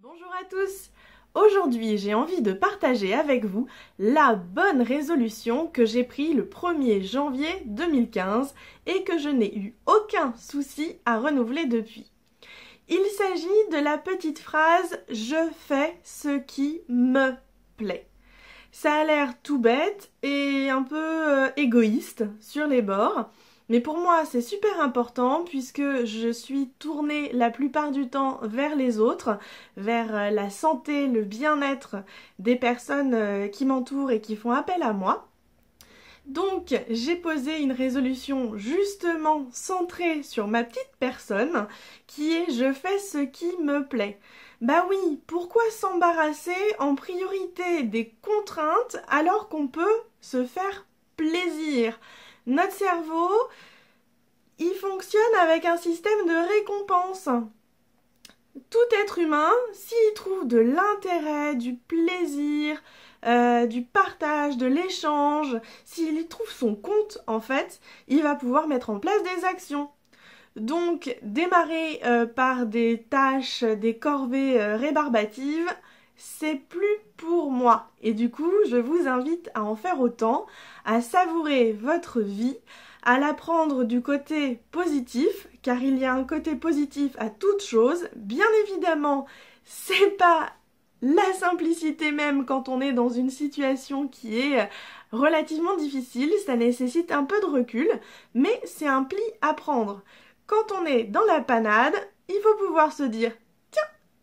Bonjour à tous Aujourd'hui, j'ai envie de partager avec vous la bonne résolution que j'ai prise le 1er janvier 2015 et que je n'ai eu aucun souci à renouveler depuis. Il s'agit de la petite phrase Je fais ce qui me plaît. Ça a l'air tout bête et un peu euh, égoïste sur les bords, mais pour moi, c'est super important puisque je suis tournée la plupart du temps vers les autres, vers euh, la santé, le bien-être des personnes euh, qui m'entourent et qui font appel à moi. Donc, j'ai posé une résolution justement centrée sur ma petite personne qui est je fais ce qui me plaît. Bah oui, pourquoi s'embarrasser en priorité des contraintes alors qu'on peut se faire plaisir notre cerveau, il fonctionne avec un système de récompense. Tout être humain, s'il trouve de l'intérêt, du plaisir, euh, du partage, de l'échange, s'il trouve son compte en fait, il va pouvoir mettre en place des actions. Donc démarrer euh, par des tâches, des corvées euh, rébarbatives, c'est plus pour moi. Et du coup, je vous invite à en faire autant, à savourer votre vie, à la prendre du côté positif, car il y a un côté positif à toute chose. Bien évidemment, c'est pas la simplicité même quand on est dans une situation qui est relativement difficile, ça nécessite un peu de recul, mais c'est un pli à prendre. Quand on est dans la panade, il faut pouvoir se dire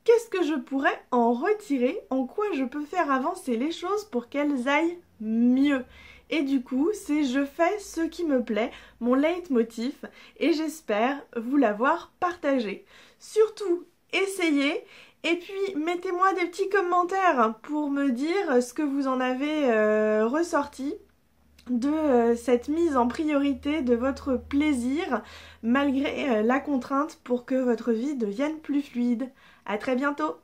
qu'est-ce que je pourrais en retirer, en quoi je peux faire avancer les choses pour qu'elles aillent mieux. Et du coup, c'est je fais ce qui me plaît, mon leitmotiv, et j'espère vous l'avoir partagé. Surtout, essayez et puis, mettez-moi des petits commentaires pour me dire ce que vous en avez euh, ressorti de euh, cette mise en priorité de votre plaisir malgré euh, la contrainte pour que votre vie devienne plus fluide. À très bientôt